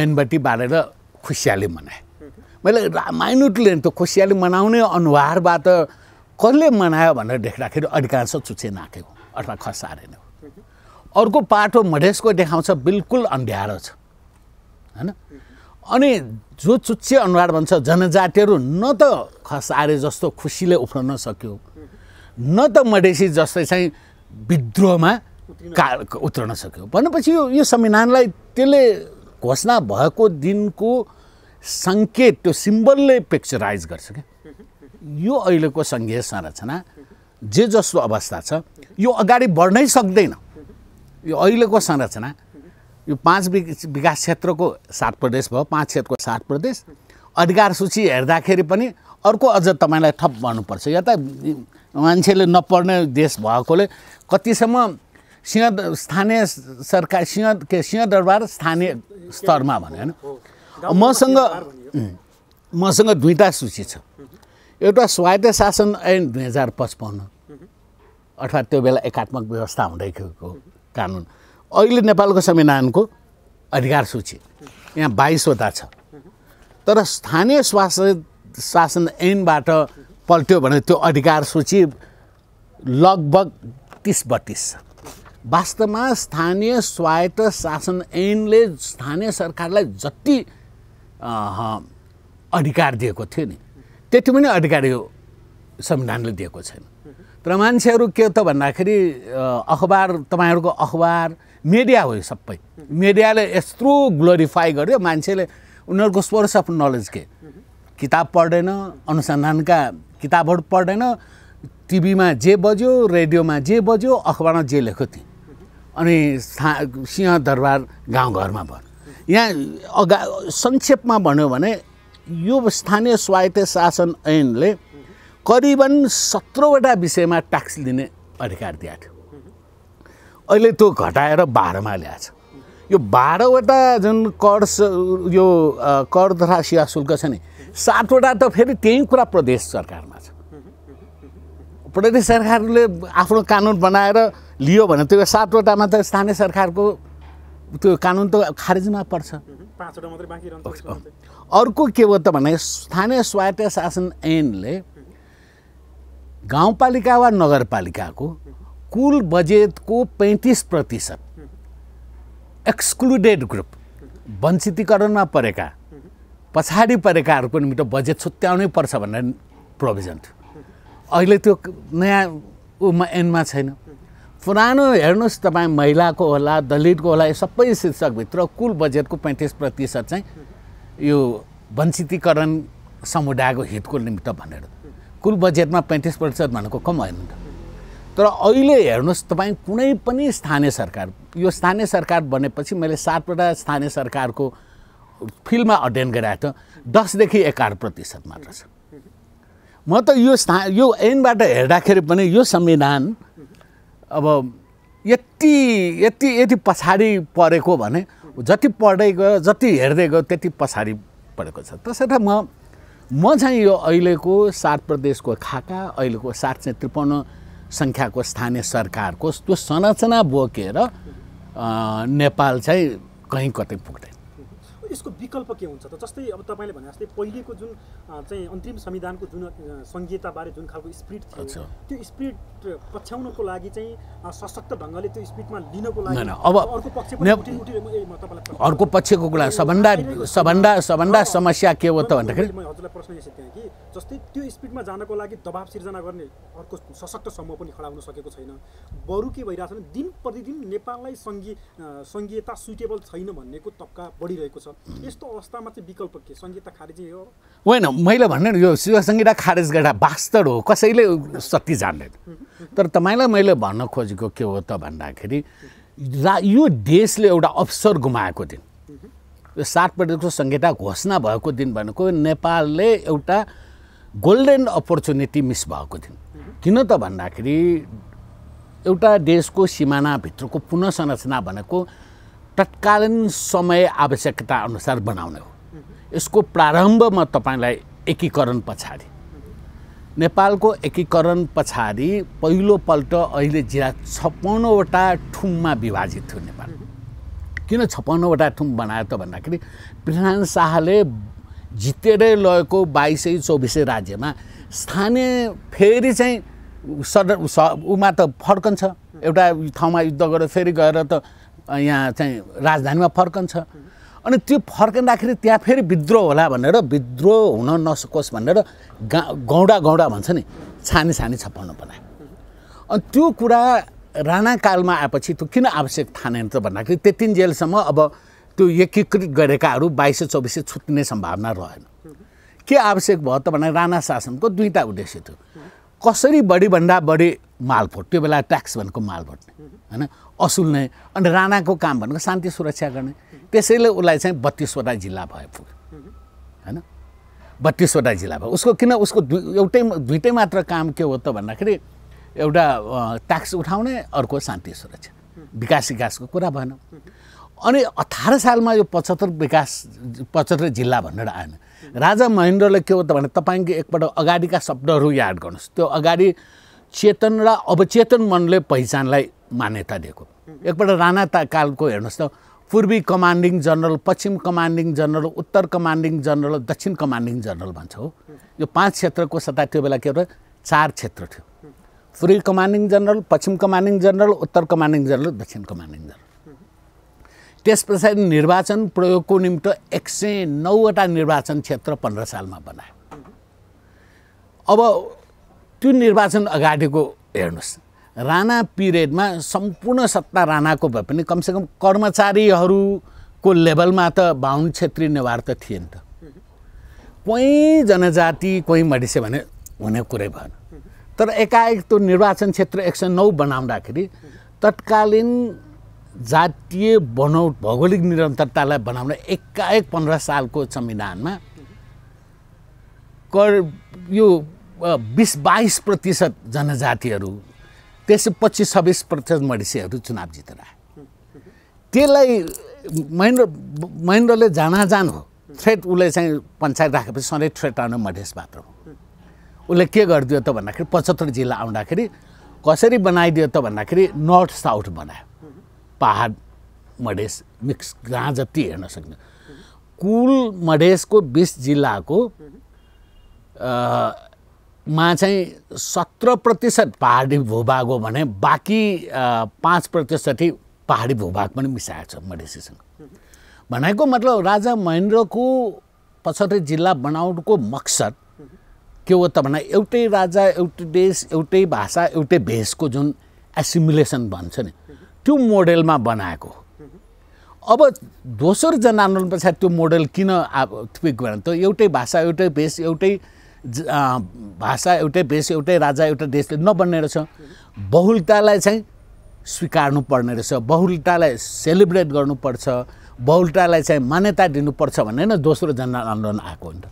मेनबत्ती बालेर खुसियाली मनाएँ मैले माइन्युटल्यान्ड त्यो कोसियाली मनाउने अनुहारबाट कसले मनायो भनेर देख्दाखेरि अधिकांश चुच्चे नाकेको अथवा खसारे नै अर्को हो मधेसको देखाउँछ बिल्कुल अन्ध्यारो छ होइन अनि जो चुच्चे अनुहार भन्छ जनजातिहरू न त खसारे जस्तो खुसीले उफ्रन सक्यो न त मधेसी जस्तै चाहिँ विद्रोहमा का उत्रन सक्यो भनेपछि यो यो संविधानलाई त्यसले घोषणा भएको दिनको सङ्केत त्यो सिम्बलले पिक्चराइज गर्छ क्या यो अहिलेको सङ्घीय संरचना जे जस्तो अवस्था छ यो अगाडि बढ्नै सक्दैन यो अहिलेको संरचना यो पाँच विकास क्षेत्रको सात प्रदेश भयो पाँच क्षेत्रको सात प्रदेश अधिकार सूची हेर्दाखेरि पनि अर्को अझ तपाईँलाई थप भन्नुपर्छ या त मान्छेले नपढ्ने देश भएकोले कतिसम्म सिंह स्थानीय सरकार सिंह के सिंहदरबार स्थानीय स्तरमा भने होइन मसँग मसँग दुईवटा सूची छ एउटा स्वायत्त शासन ऐन दुई हजार पचपन्न अर्थात् त्यो बेला एकात्मक व्यवस्था हुँदै गएको कानुन अहिले नेपालको संविधानको अधिकार सूची यहाँ बाइसवटा छ तर स्थानीय शासन शासन ऐनबाट पल्ट्यो भने त्यो अधिकार सूची लगभग तिस बत्तिस छ वास्तवमा स्थानीय स्वायत्त शासन ऐनले स्थानीय सरकारलाई जति अधिकार दिएको थियो नि त्यति पनि अधिकार यो संविधानले दिएको छैन तर मान्छेहरू के त भन्दाखेरि अखबार तपाईँहरूको अखबार मिडिया हो यो सबै मिडियाले यत्रो ग्लोरिफाई गर्यो मान्छेले उनीहरूको सोर्स अफ नलेज के किताब पढ्दैन अनुसन्धानका किताबहरू पढ्दैन टिभीमा जे बज्यो रेडियोमा जे बज्यो अखबारमा जे लेख्यो थिएँ अनि सिंह दरबार गाउँघरमा भयो यहाँ अगा संक्षेपमा भन्यो भने यो स्थानीय स्वायत्त शासन ऐनले करिबन सत्रवटा विषयमा ट्याक्स लिने अधिकार दिएको थियो अहिले त्यो घटाएर बाह्रमा ल्याएको छ यो बाह्रवटा जुन कर यो कर तथा सेवा शुल्क छ नि सातवटा त फेरि त्यही कुरा प्रदेश सरकारमा छ प्रदेश सरकारले आफ्नो कानुन बनाएर लियो भने त्यो सातवटामा त स्थानीय सरकारको त्यो कानुन त खारेजमा पर्छ अर्को के हो त भने स्थानीय स्वायत्त शासन ऐनले गाउँपालिका वा नगरपालिकाको कुल बजेटको पैँतिस प्रतिशत एक्सक्लुडेड ग्रुप वञ्चितीकरणमा परेका पछाडि परेकाहरूको निम्ति बजेट छुट्याउनै पर्छ भन्ने प्रोभिजन थियो अहिले त्यो नयाँ उमा एनमा छैन पुरानो हेर्नुहोस् तपाईँ महिलाको होला दलितको होला यो सबै शीर्षकभित्र कुल बजेटको पैँतिस प्रतिशत चाहिँ यो वञ्चितीकरण समुदायको हितको निमित्त भनेर कुल बजेटमा पैँतिस प्रतिशत भनेको कम होइन तर अहिले हेर्नुहोस् तपाईँ कुनै पनि स्थानीय सरकार यो स्थानीय सरकार बनेपछि मैले सातवटा स्थानीय सरकारको फिल्डमा अध्ययन गराएको थिएँ दसदेखि एघार प्रतिशत मात्र छ म त यो स्था यो ऐनबाट हेर्दाखेरि पनि यो संविधान अब यति यति यति पछाडि परेको भने जति पढ्दै गयो जति हेर्दै गयो त्यति पछाडि परेको छ त्यसर्थ म म चाहिँ यो अहिलेको सात प्रदेशको खाका अहिलेको सात सय त्रिपन्न सङ्ख्याको स्थानीय सरकारको त्यो संरचना बोकेर नेपाल चाहिँ कहीँ कतै पुग्दैन यसको विकल्प के हुन्छ त जस्तै अब तपाईँले भने जस्तै पहिलेको जुन चाहिँ अन्तिम संविधानको जुन सङ्घीयताबारे जुन खालको स्पिरिट थियो त्यो स्पिरिट पछ्याउनको लागि चाहिँ सशक्त ढङ्गले त्यो स्पिरिटमा लिनको लागि अब अर्को पक्षको कुरा सबभन्दा सबभन्दा सबभन्दा समस्या के हो त भन्दाखेरि म हजुरलाई प्रश्न यसो त्यहाँ कि जस्तै त्यो स्पिडमा जानको लागि दबाब सिर्जना गर्ने अर्को सशक्त समूह पनि खडा हुन सकेको छैन बरु के भइरहेको छ भने दिन प्रतिदिन नेपाललाई सङ्घीय सङ्घीयता सुइटेबल छैन भन्नेको तक्का बढिरहेको छ यस्तो अवस्थामा चाहिँ विकल्प के खारेजी हो होइन मैले भन्ने यो शिव सङ्गीता खारेज गरेर वास्तव हो कसैले सत्य जान्दैन तर तपाईँलाई मैले भन्न खोजेको के हो त भन्दाखेरि रा यो देशले एउटा अवसर गुमाएको दिन यो सातपटकको सङ्गीता घोषणा भएको दिन भनेको नेपालले एउटा गोल्डेन अपर्च्युनिटी मिस भएको दिन किन त भन्दाखेरि एउटा देशको सिमानाभित्रको पुनः संरचना भनेको तत्कालीन समय आवश्यकता अनुसार बनाउने हो यसको प्रारम्भमा तपाईँलाई एकीकरण पछाडि नेपालको एकीकरण पछाडि पहिलोपल्ट अहिले जिल्ला छप्पन्नवटा ठुममा विभाजित थियो नेपाल किन छप्पन्नवटा ठुम बनायो त भन्दाखेरि पृथ्वीनारायण शाहले जितेरै लगेको बाइसै चौबिसै राज्यमा स्थानीय फेरि चाहिँ सड उमा त फर्कन्छ एउटा ठाउँमा युद्ध गरेर फेरि गएर त यहाँ चाहिँ राजधानीमा फर्कन्छ अनि त्यो फर्किँदाखेरि त्यहाँ फेरि विद्रोह होला भनेर विद्रोह हुन नसकोस् भनेर गा गौडा गौडा भन्छ नि छानी छानी छपाउनु बनायो अनि त्यो कुरा राणाकालमा आएपछि त्यो किन आवश्यक थाहा त भन्दाखेरि त्यति जेलसम्म अब त्यो एकीकृत गरेकाहरू बाइस चौबिस छुट्ने सम्भावना रहेन के आवश्यक भयो त भने राणा शासनको दुईवटा उद्देश्य थियो कसरी बढीभन्दा बढी माल त्यो बेला ट्याक्स भनेको माल फोट्ने होइन असुल्ने अनि राणाको काम भनेको शान्ति सुरक्षा गर्ने त्यसैले उसलाई चाहिँ बत्तिसवटा जिल्ला भयो पुग्यो होइन बत्तिसवटा जिल्ला भयो उसको किन उसको एउटै दुइटै मात्र काम के हो त भन्दाखेरि एउटा ट्याक्स उठाउने अर्को शान्ति सुरक्षा विकास विकासको कुरा भएन अनि अठार सालमा यो पचहत्तर विकास पचहत्तर जिल्ला भनेर आएन राजा महेन्द्रले के हो त भने तपाईँको एकपल्ट अगाडिका शब्दहरू याद गर्नुहोस् त्यो अगाडि चेतन र अवचेतन मनले पहिचानलाई मान्यता दिएको एकपल्ट राणा कालको हेर्नुहोस् त पूर्वी कमान्डिङ जनरल पश्चिम कमान्डिङ जनरल उत्तर कमान्डिङ जनरल दक्षिण कमान्डिङ जनरल भन्छ हो यो पाँच क्षेत्रको सत्ता त्यो बेला के भयो चार क्षेत्र थियो पूर्वी कमान्डिङ जनरल पश्चिम कमान्डिङ जनरल उत्तर कमान्डिङ जनरल दक्षिण कमान्डिङ जनरल त्यस पछाडि निर्वाचन प्रयोगको निम्ति एक सय नौवटा निर्वाचन क्षेत्र पन्ध्र सालमा बनायो अब त्यो निर्वाचन अगाडिको हेर्नुहोस् राणा पिरियडमा सम्पूर्ण सत्ता राणाको भए पनि कमसेकम कर्मचारीहरूको लेभलमा त बाहुन क्षेत्री नेवार त थिएन त कोही जनजाति कोही मडिसे भने हुने कुरै भएन तर एकाएक त्यो निर्वाचन क्षेत्र एक सय नौ बनाउँदाखेरि तत्कालीन जातीय बनौट भौगोलिक निरन्तरतालाई बनाउन एकाएक पन्ध्र सालको संविधानमा कर यो बिस बाइस प्रतिशत जनजातिहरू त्यसपछि छब्बिस प्रतिशत मधेसीहरू चुनाव जितेर आए त्यसलाई महेन्द्र महेन्द्रले जान हो थ्रेट उसले चाहिँ पञ्चायत राखेपछि सधैँ थ्रेट आउनु मधेस मात्र हो उसले के गरिदियो त भन्दाखेरि पचहत्तर जिल्ला आउँदाखेरि कसरी बनाइदियो त भन्दाखेरि नर्थ साउथ बनायो पहाड मधेस मिक्स जहाँ जति हेर्न सक्ने कुल मधेसको बिस जिल्लाको मा चाहिँ सत्र प्रतिशत पाहाडी भूभाग हो भने बाँकी पाँच प्रतिशत पहाडी भूभाग पनि मिसाएको छ मधेसीसँग भनेको मतलब राजा महेन्द्रको पछौटे जिल्ला बनाउनुको मकसद के हो त भने एउटै राजा एउटै देश एउटै भाषा एउटै भेषको जुन एसिमुलेसन भन्छ नि त्यो मोडेलमा बनाएको अब दोस्रो जनआन्दोलन पछाडि त्यो मोडेल किन अब ठिक भयो त एउटै भाषा एउटै भेष एउटै भाषा एउटै भेष एउटै राजा एउटा देशले नबन्ने रहेछ बहुलतालाई चाहिँ स्वीकार्नु पर्ने रहेछ बहुलतालाई सेलिब्रेट गर्नुपर्छ बहुलतालाई चाहिँ मान्यता दिनुपर्छ भन्ने नै दोस्रो जनआन्दोलन आएको हो नि त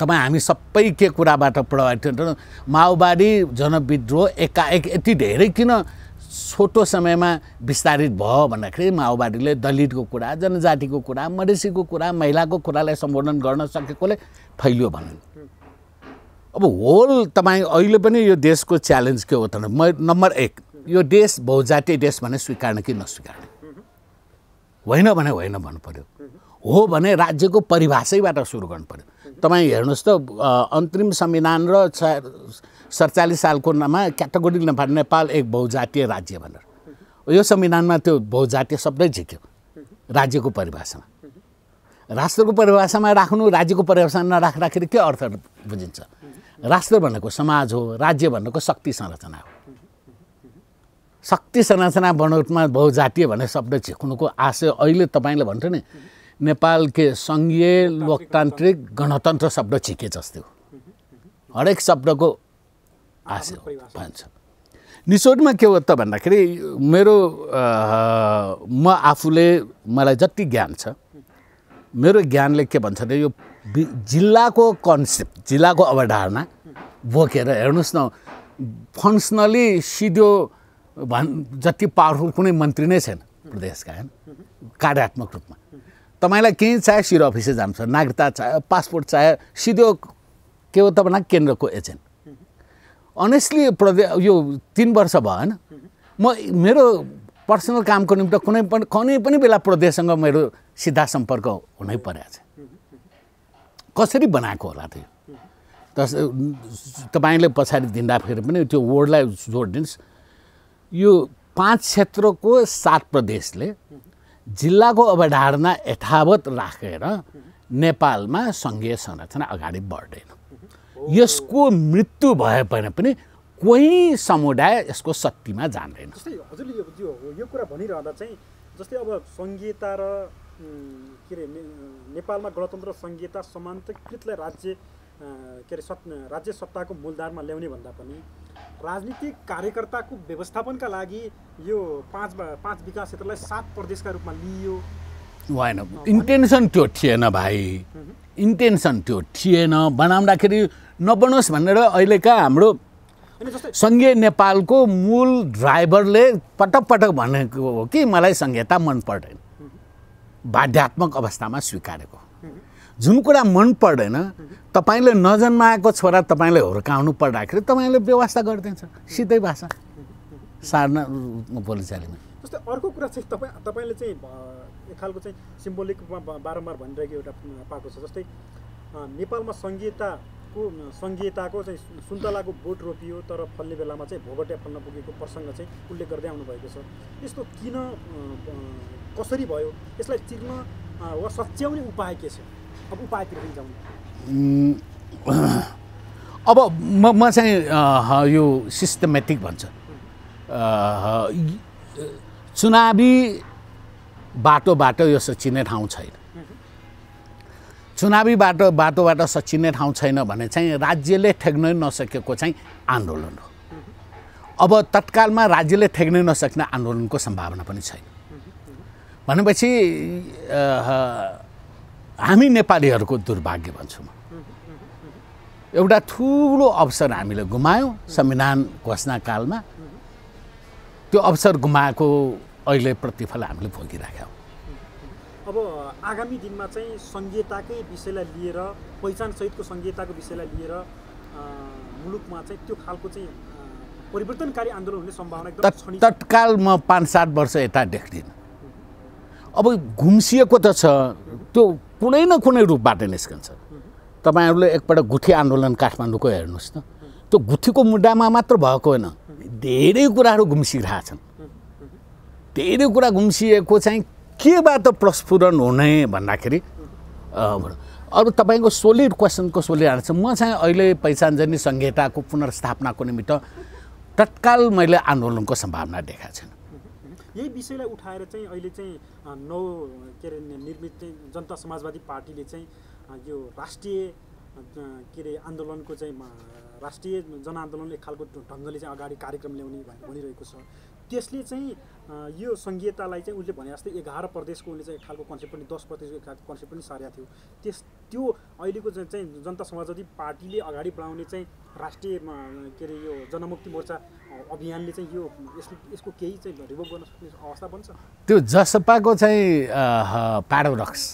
तपाईँ हामी सबै के कुराबाट प्रभावित हुन्छ माओवादी जनविद्रोह एकाएक यति धेरै किन छोटो समयमा विस्तारित भयो भन्दाखेरि माओवादीले दलितको कुरा जनजातिको कुरा मधेसीको कुरा महिलाको कुरालाई सम्बोधन गर्न सकेकोले फैलियो भनौँ अब होल तपाईँ अहिले पनि यो देशको च्यालेन्ज के हो त म नम्बर एक यो देश बहुजातीय देश भने स्वीकार्ने कि नस्वीकार्ने होइन भने होइन भन्नु पऱ्यो हो भने राज्यको परिभाषैबाट सुरु गर्नु पऱ्यो तपाईँ हेर्नुहोस् त अन्तरिम संविधान र सडचालिस सालको नाममा क्याटागोरी नेपाल एक बहुजातीय राज्य भनेर यो संविधानमा त्यो बहुजातीय शब्दै झिक्यो राज्यको परिभाषामा राष्ट्रको परिभाषामा राख्नु राज्यको परिभाषामा नराख्दाखेरि के अर्थ बुझिन्छ राष्ट्र भनेको समाज हो राज्य भनेको शक्ति संरचना हो शक्ति संरचना बनोटमा बहुजातीय भन्ने शब्द झिक्नुको आशय अहिले तपाईँले भन्छ नि नेपाल के सङ्घीय लोकतान्त्रिक गणतन्त्र शब्द झिके जस्तै हो हरेक शब्दको आशय हो भन्छ निचोडमा के हो त भन्दाखेरि मेरो म आफूले मलाई जति ज्ञान छ मेरो ज्ञानले के भन्छ त यो जिल्लाको कन्सेप्ट जिल्लाको अवधारणा बोकेर हेर्नुहोस् न फङ्सनली सिधो भन् जति पावरफुल कुनै मन्त्री नै छैन प्रदेशका होइन कार्यात्मक रूपमा तपाईँलाई केही चाहे सिरो अफिसै जान्छ नागरिकता चाहे पासपोर्ट चाह्यो सिधो के हो तपाईँलाई केन्द्रको एजेन्ट अनेस्टली प्रदे यो तिन वर्ष भयो होइन म मेरो पर्सनल कामको निम्ति कुनै पनि कुनै पनि बेला प्रदेशसँग मेरो सिधा सम्पर्क हुनै परेको छ कसरी बनाएको होला त्यो तस तपाईँले पछाडि दिँदाखेरि पनि त्यो वर्डलाई जोडिदिनुहोस् यो पाँच क्षेत्रको सात प्रदेशले जिल्लाको अवधारणा यथावत राखेर नेपालमा सङ्घीय संरचना अगाडि बढ्दैन यसको मृत्यु भए पनि कोही समुदाय यसको शक्तिमा जान्दैन जस्तै हजुरले यो कुरा भनिरहँदा चाहिँ जस्तै अब सङ्घीयता र के अरे नेपालमा गणतन्त्र संहिता समान्तकृतलाई राज्य के अरे सत् राज्य सत्ताको मूलधारमा ल्याउने भन्दा पनि राजनीतिक कार्यकर्ताको व्यवस्थापनका लागि यो पाँच पाँच विकास क्षेत्रलाई सात प्रदेशका रूपमा लिइयो भएन इन्टेन्सन त्यो थिएन भाइ इन्टेन्सन त्यो थिएन बनाउँदाखेरि नबनोस् भनेर अहिलेका हाम्रो सङ्घीय नेपालको मूल ड्राइभरले पटक पटक भनेको हो कि मलाई संहिता मन पर्दैन बाध्यात्मक अवस्थामा स्वीकारेको जुन कुरा मन पर्दैन तपाईँले नजन्माएको छोरा तपाईँले हुर्काउनु पर्दाखेरि तपाईँले व्यवस्था गरिदिन्छ सिधै भाषा सार्न बोलीचालीमा जस्तै अर्को कुरा चाहिँ तपाईँ तपाईँले चाहिँ एक खालको चाहिँ सिम्बोलिक रूपमा बारम्बार भनिरहेको एउटा पाएको छ जस्तै नेपालमा सङ्घीयताको सङ्घीयताको चाहिँ सुन्तलाको बोट रोपियो तर फल्ने बेलामा चाहिँ भोगटिया फल्न पुगेको प्रसङ्ग चाहिँ उल्लेख गर्दै आउनुभएको छ यस्तो किन कसरी भयो यसलाई चिर्न वा सच्याउने उपाय के छ अब उपायतिर पनि जाउँ अब म म चाहिँ यो सिस्टमेटिक भन्छ चुनावी बाटोबाट यो सचिने ठाउँ छैन चुनावी बाटो बाटोबाट सचिने ठाउँ छैन भने चाहिँ राज्यले ठेक्नै नसकेको चाहिँ आन्दोलन हो अब तत्कालमा राज्यले ठेक्नै नसक्ने आन्दोलनको सम्भावना पनि छैन भनेपछि हामी नेपालीहरूको दुर्भाग्य भन्छु म एउटा ठुलो अवसर हामीले गुमायौँ संविधान घोषणाकालमा त्यो अवसर गुमाएको अहिले प्रतिफल हामीले भोगिराख्यौँ अब आगामी दिनमा चाहिँ सङ्घीयताकै विषयलाई लिएर पहिचान सहितको सङ्घीयताको विषयलाई लिएर मुलुकमा चाहिँ त्यो खालको चाहिँ परिवर्तनकारी आन्दोलन हुने सम्भावना तत्काल म पाँच सात वर्ष यता देख्दिनँ अब घुम्सिएको त छ त्यो कुनै न कुनै रूपबाट निस्कन्छ तपाईँहरूले एकपल्ट गुठी आन्दोलन काठमाडौँको हेर्नुहोस् न त्यो गुठीको मुद्दामा मात्र भएको होइन धेरै कुराहरू घुम्सिरहेछन् धेरै कुरा घुम्सिएको चाहिँ केबाट प्रस्फुरन हुने भन्दाखेरि अरू तपाईँको सोलिड क्वेसनको सोलिड आएर म चाहिँ अहिले पहिचान जन्य संहिताको पुनर्स्थापनाको निमित्त तत्काल मैले आन्दोलनको सम्भावना देखाएको छैन यही विषयलाई उठाएर चाहिँ अहिले चाहिँ नौ के अरे निर्मित चाहिँ जनता समाजवादी पार्टीले चाहिँ यो राष्ट्रिय के अरे आन्दोलनको चाहिँ राष्ट्रिय जनआन्दोलन एक खालको ढङ्गले चाहिँ अगाडि कार्यक्रम ल्याउने भनिरहेको छ त्यसले चाहिँ यो सङ्घीयतालाई चाहिँ उसले भने जस्तै एघार प्रदेशको उसले चाहिँ एक खालको कन्सेप्ट पनि दस प्रदेशको एक खालको कन्सेप्ट पनि सारेको थियो त्यस त्यो अहिलेको चाहिँ जनता समाजवादी पार्टीले अगाडि बढाउने चाहिँ राष्ट्रिय के अरे यो जनमुक्ति मोर्चा अभियानले चाहिँ यो यसको यसको केही चाहिँ रिभोभ गर्न सक्ने अवस्था बन्छ त्यो जसपाको चाहिँ प्याराडक्स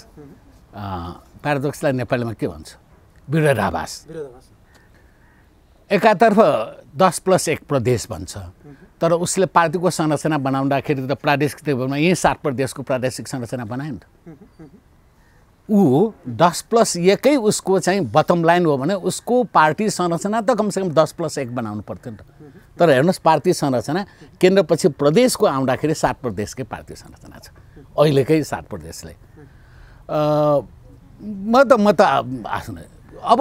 प्याडोडक्सलाई नेपालीमा के भन्छ विरोधाभास विरोधाभास एकातर्फ दस प्लस एक प्रदेश भन्छ तर उसले पार्टीको संरचना बनाउँदाखेरि त प्रादेशिक यहीँ सात प्रदेशको प्रादेशिक संरचना बनायो नि त ऊ दस प्लस एकै उसको चाहिँ बतम लाइन हो भने उसको पार्टी संरचना त कमसेकम दस प्लस एक बनाउनु पर्थ्यो नि त तर हेर्नुहोस् पार्टी संरचना केन्द्रपछि प्रदेशको आउँदाखेरि सात प्रदेशकै पार्टी संरचना छ अहिलेकै सात प्रदेशले म त म त आफ्नो अब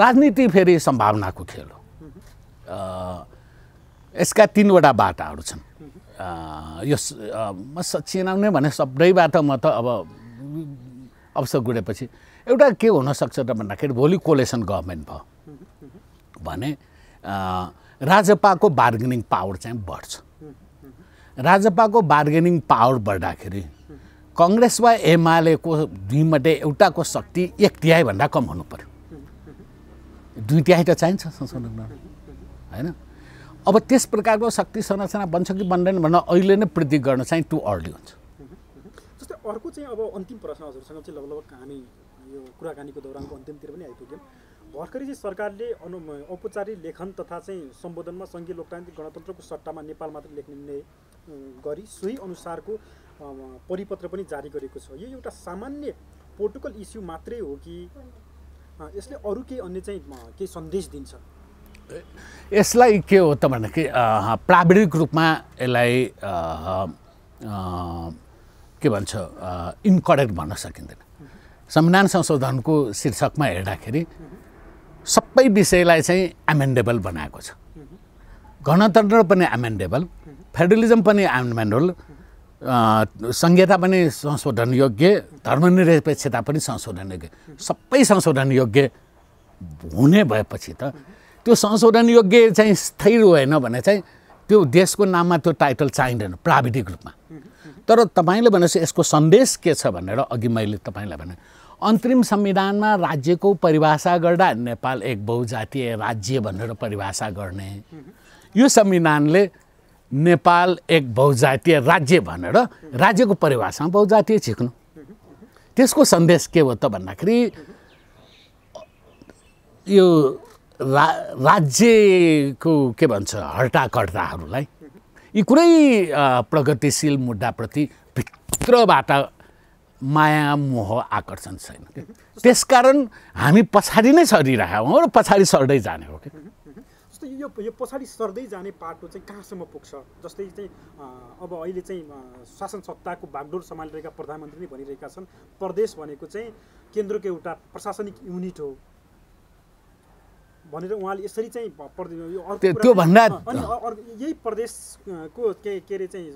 राजनीति फेरि सम्भावनाको खेल हो यसका तिनवटा बाटाहरू छन् यो म चिनाउने भने सबैबाट म त अब अवसर गुडेपछि एउटा के हुनसक्छ त भन्दाखेरि भोलि कोलेसन गभर्मेन्ट भयो भने राजपाको बार्गेनिङ पावर चाहिँ बढ्छ राजपाको बार्गेनिङ पावर बढ्दाखेरि कङ्ग्रेस वा एमालेको दुईमध्ये एउटाको शक्ति एक तिहाईभन्दा कम हुनु पऱ्यो दुई तिहाई त चाहिन्छ संसदमा होइन अब त्यस प्रकारको शक्ति संरचना बन्छ कि बन्दैन भनेर अहिले नै वृद्धि गर्न चाहिँ टु अर्ली हुन्छ जस्तै अर्को चाहिँ अब अन्तिम प्रश्न हजुरसँग चाहिँ लगभग हामी यो कुराकानीको दौरानको अन्तिमतिर पनि आइपुग्यौँ भर्खरै चाहिँ सरकारले अनु औपचारिक लेखन तथा चाहिँ सम्बोधनमा सङ्घीय लोकतान्त्रिक गणतन्त्रको सट्टामा नेपाल मात्र लेख्ने निर्णय गरी सोही अनुसारको परिपत्र पनि जारी गरेको छ यो एउटा सामान्य पोलिटिकल इस्यु मात्रै हो कि यसले अरू केही अन्य चाहिँ केही सन्देश दिन्छ यसलाई के हो त भन्दाखेरि प्राविधिक रूपमा यसलाई के भन्छ इन्करेक्ट भन्न सकिँदैन संविधान संशोधनको शीर्षकमा हेर्दाखेरि सबै विषयलाई चाहिँ एमेन्डेबल बनाएको छ गणतन्त्र पनि एमेन्डेबल फेडरलिजम पनि एमेन्डेबल संहिता पनि संशोधन योग्य धर्मनिरपेक्षता पनि संशोधन योग्य सबै संशोधन योग्य हुने भएपछि त त्यो संशोधन योग्य चाहिँ स्थिर होइन भने चाहिँ त्यो देशको नाममा त्यो टाइटल चाहिँदैन प्राविधिक रूपमा तर तपाईँले भनेपछि यसको सन्देश के छ भनेर अघि मैले तपाईँलाई भने अन्तरिम संविधानमा राज्यको परिभाषा गर्दा नेपाल एक बहुजातीय राज्य भनेर परिभाषा गर्ने यो संविधानले नेपाल एक बहुजातीय राज्य भनेर राज्यको परिभाषामा बहुजातीय छिक्नु त्यसको सन्देश के हो त भन्दाखेरि यो रा राज्यको के भन्छ हर्टाकर्ताहरूलाई यी कुनै प्रगतिशील मुद्दाप्रति भित्रबाट माया मोह आकर्षण छैन त्यसकारण हामी पछाडि नै सरिरहेका हौँ र पछाडि सर्दै जाने हो क्या जस्तो यो यो पछाडि सर्दै जाने पाटो चाहिँ कहाँसम्म पुग्छ जस्तै चाहिँ अब अहिले चाहिँ शासन सत्ताको बागडोर सम्हालिरहेका प्रधानमन्त्री नै भनिरहेका छन् प्रदेश भनेको चाहिँ केन्द्रको एउटा प्रशासनिक युनिट हो भनेर उहाँले यसरी चाहिँ त्यो भन्दा यही प्रदेशको के के अरे चाहिँ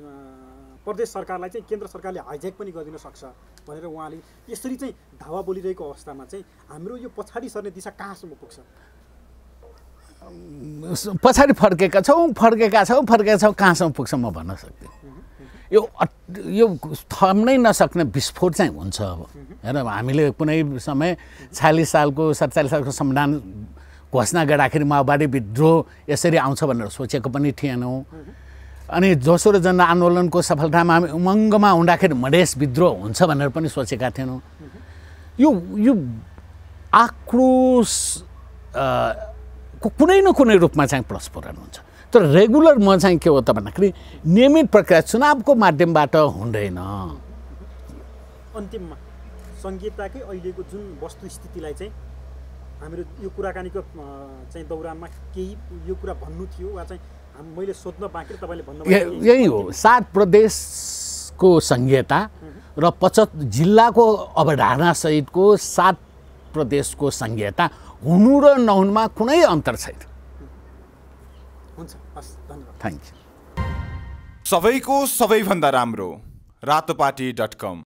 प्रदेश सरकारलाई चाहिँ केन्द्र सरकारले हाइज्याक पनि गरिदिन सक्छ भनेर उहाँले यसरी चाहिँ धावा बोलिरहेको अवस्थामा चाहिँ हाम्रो यो पछाडि सर्ने दिशा कहाँसम्म पुग्छ पछाडि फर्केका छौँ फर्केका छौँ फर्केका छौँ कहाँसम्म पुग्छ म भन्न सक्दिनँ यो यो थम्नै नसक्ने विस्फोट चाहिँ हुन्छ अब हेर हामीले कुनै समय छयालिस सालको सत्तालिस सालको संविधान घोषणा गर्दाखेरि माओवादी विद्रोह यसरी आउँछ भनेर सोचेको पनि थिएनौँ अनि दोस्रो जनआन्दोलनको सफलतामा हामी उमङ्गमा हुँदाखेरि मधेस विद्रोह हुन्छ भनेर पनि सोचेका थिएनौँ यो यो आक्रोश कुनै न कुनै रूपमा चाहिँ प्रस्फुरण हुन्छ तर रेगुलर म चाहिँ के हो त भन्दाखेरि नियमित प्रक्रिया चुनावको माध्यमबाट हुँदैन अन्तिममा सङ्घीयताकै अहिलेको जुन वस्तुस्थितिलाई चाहिँ हामीहरू यो कुराकानीको चाहिँ दौरानमा केही यो कुरा भन्नु थियो वा चाहिँ मैले सोध्न बाँकी तपाईँले भन्नु यही हो सात प्रदेशको संहिता र पच जिल्लाको अवधारणासहितको सात प्रदेशको संहिता हुनु र नहुनुमा कुनै अन्तर छैन हुन्छ धन्यवाद थ्याङ्क यू सबैको सबैभन्दा राम्रो रातोपाटी डट कम